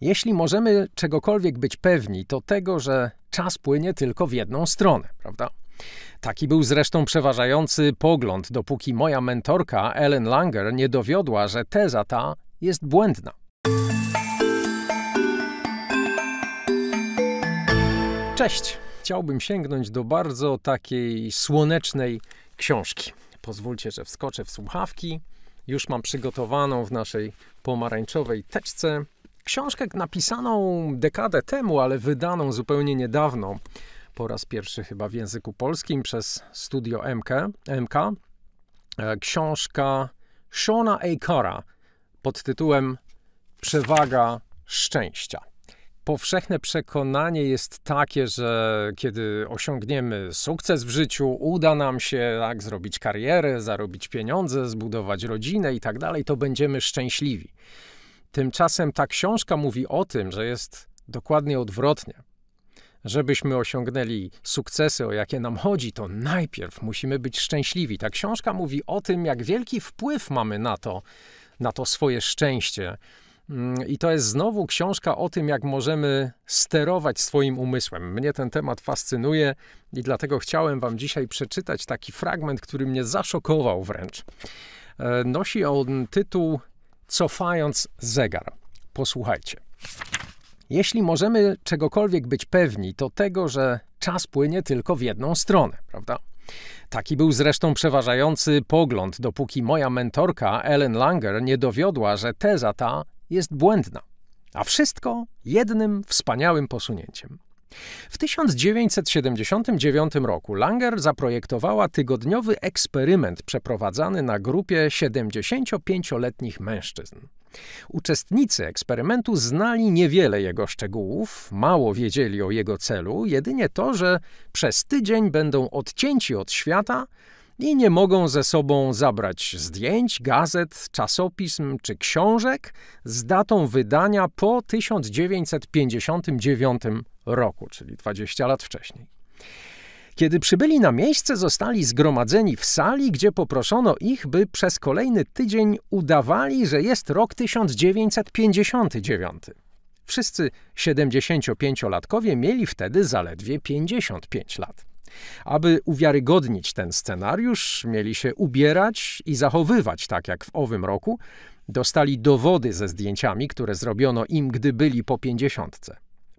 Jeśli możemy czegokolwiek być pewni, to tego, że czas płynie tylko w jedną stronę, prawda? Taki był zresztą przeważający pogląd, dopóki moja mentorka Ellen Langer nie dowiodła, że teza ta jest błędna. Cześć! Chciałbym sięgnąć do bardzo takiej słonecznej książki. Pozwólcie, że wskoczę w słuchawki. Już mam przygotowaną w naszej pomarańczowej teczce książkę napisaną dekadę temu, ale wydaną zupełnie niedawno, po raz pierwszy chyba w języku polskim przez studio MK. MK. E, książka Shona Acora pod tytułem Przewaga szczęścia powszechne przekonanie jest takie, że kiedy osiągniemy sukces w życiu, uda nam się tak, zrobić karierę, zarobić pieniądze, zbudować rodzinę i tak dalej, to będziemy szczęśliwi. Tymczasem ta książka mówi o tym, że jest dokładnie odwrotnie. Żebyśmy osiągnęli sukcesy, o jakie nam chodzi, to najpierw musimy być szczęśliwi. Ta książka mówi o tym, jak wielki wpływ mamy na to, na to swoje szczęście. Mm, I to jest znowu książka o tym, jak możemy sterować swoim umysłem. Mnie ten temat fascynuje i dlatego chciałem Wam dzisiaj przeczytać taki fragment, który mnie zaszokował wręcz. E, nosi on tytuł cofając zegar. Posłuchajcie. Jeśli możemy czegokolwiek być pewni, to tego, że czas płynie tylko w jedną stronę, prawda? Taki był zresztą przeważający pogląd, dopóki moja mentorka Ellen Langer nie dowiodła, że teza ta jest błędna, a wszystko jednym wspaniałym posunięciem. W 1979 roku Langer zaprojektowała tygodniowy eksperyment przeprowadzany na grupie 75-letnich mężczyzn. Uczestnicy eksperymentu znali niewiele jego szczegółów, mało wiedzieli o jego celu, jedynie to, że przez tydzień będą odcięci od świata i nie mogą ze sobą zabrać zdjęć, gazet, czasopism czy książek z datą wydania po 1959 roku, czyli 20 lat wcześniej. Kiedy przybyli na miejsce, zostali zgromadzeni w sali, gdzie poproszono ich, by przez kolejny tydzień udawali, że jest rok 1959. Wszyscy 75-latkowie mieli wtedy zaledwie 55 lat. Aby uwiarygodnić ten scenariusz, mieli się ubierać i zachowywać tak jak w owym roku. Dostali dowody ze zdjęciami, które zrobiono im, gdy byli po pięćdziesiątce.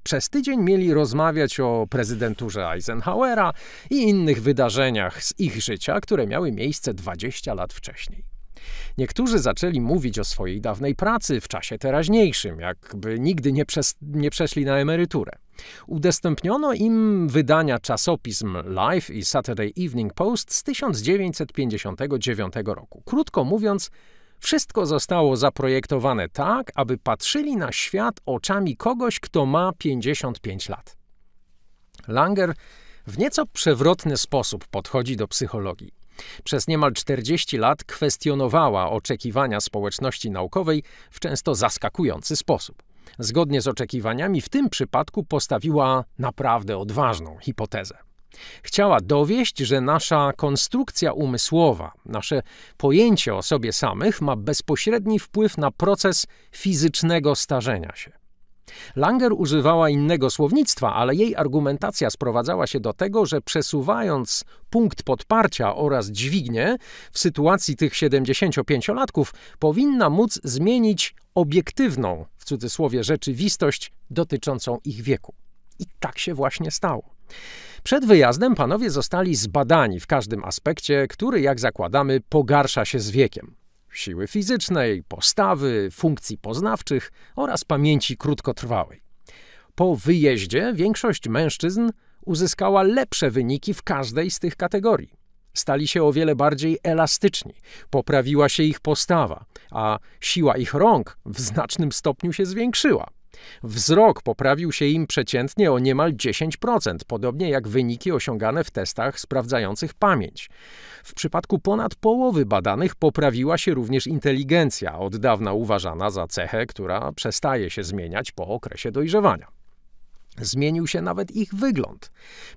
Przez tydzień mieli rozmawiać o prezydenturze Eisenhowera i innych wydarzeniach z ich życia, które miały miejsce 20 lat wcześniej. Niektórzy zaczęli mówić o swojej dawnej pracy w czasie teraźniejszym, jakby nigdy nie, przes nie przeszli na emeryturę. Udostępniono im wydania czasopism Life i Saturday Evening Post z 1959 roku. Krótko mówiąc, wszystko zostało zaprojektowane tak, aby patrzyli na świat oczami kogoś, kto ma 55 lat. Langer w nieco przewrotny sposób podchodzi do psychologii. Przez niemal 40 lat kwestionowała oczekiwania społeczności naukowej w często zaskakujący sposób. Zgodnie z oczekiwaniami, w tym przypadku postawiła naprawdę odważną hipotezę. Chciała dowieść, że nasza konstrukcja umysłowa, nasze pojęcie o sobie samych ma bezpośredni wpływ na proces fizycznego starzenia się. Langer używała innego słownictwa, ale jej argumentacja sprowadzała się do tego, że przesuwając punkt podparcia oraz dźwignię w sytuacji tych 75-latków powinna móc zmienić obiektywną, w cudzysłowie, rzeczywistość dotyczącą ich wieku. I tak się właśnie stało. Przed wyjazdem panowie zostali zbadani w każdym aspekcie, który, jak zakładamy, pogarsza się z wiekiem. Siły fizycznej, postawy, funkcji poznawczych oraz pamięci krótkotrwałej. Po wyjeździe większość mężczyzn uzyskała lepsze wyniki w każdej z tych kategorii. Stali się o wiele bardziej elastyczni, poprawiła się ich postawa, a siła ich rąk w znacznym stopniu się zwiększyła. Wzrok poprawił się im przeciętnie o niemal 10%, podobnie jak wyniki osiągane w testach sprawdzających pamięć. W przypadku ponad połowy badanych poprawiła się również inteligencja, od dawna uważana za cechę, która przestaje się zmieniać po okresie dojrzewania. Zmienił się nawet ich wygląd.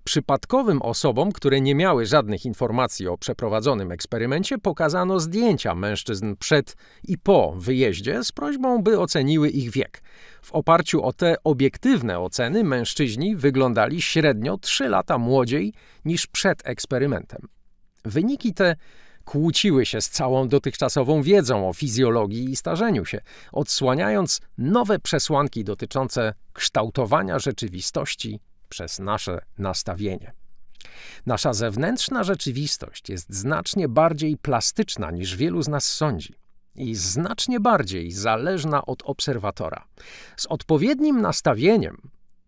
Przypadkowym osobom, które nie miały żadnych informacji o przeprowadzonym eksperymencie, pokazano zdjęcia mężczyzn przed i po wyjeździe z prośbą, by oceniły ich wiek. W oparciu o te obiektywne oceny mężczyźni wyglądali średnio 3 lata młodziej niż przed eksperymentem. Wyniki te kłóciły się z całą dotychczasową wiedzą o fizjologii i starzeniu się, odsłaniając nowe przesłanki dotyczące kształtowania rzeczywistości przez nasze nastawienie. Nasza zewnętrzna rzeczywistość jest znacznie bardziej plastyczna niż wielu z nas sądzi i znacznie bardziej zależna od obserwatora. Z odpowiednim nastawieniem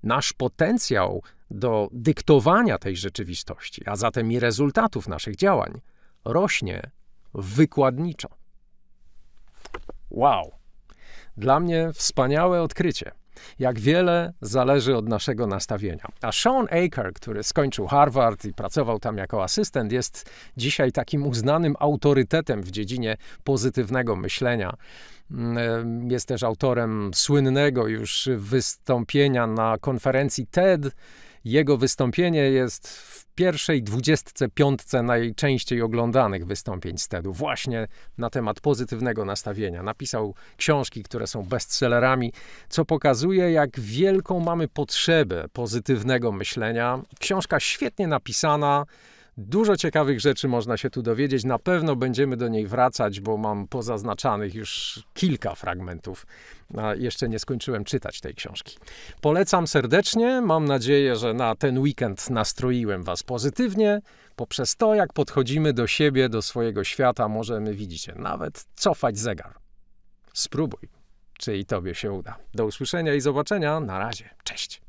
nasz potencjał do dyktowania tej rzeczywistości, a zatem i rezultatów naszych działań, rośnie wykładniczo. Wow! Dla mnie wspaniałe odkrycie. Jak wiele zależy od naszego nastawienia. A Sean Aker, który skończył Harvard i pracował tam jako asystent, jest dzisiaj takim uznanym autorytetem w dziedzinie pozytywnego myślenia. Mm, e, jest też autorem słynnego już wystąpienia na konferencji TED jego wystąpienie jest w pierwszej dwudziestce piątce najczęściej oglądanych wystąpień Stedu, właśnie na temat pozytywnego nastawienia. Napisał książki, które są bestsellerami, co pokazuje, jak wielką mamy potrzebę pozytywnego myślenia. Książka świetnie napisana, Dużo ciekawych rzeczy można się tu dowiedzieć. Na pewno będziemy do niej wracać, bo mam pozaznaczanych już kilka fragmentów. A jeszcze nie skończyłem czytać tej książki. Polecam serdecznie. Mam nadzieję, że na ten weekend nastroiłem Was pozytywnie. Poprzez to, jak podchodzimy do siebie, do swojego świata, możemy, widzicie, nawet cofać zegar. Spróbuj, czy i Tobie się uda. Do usłyszenia i zobaczenia. Na razie. Cześć.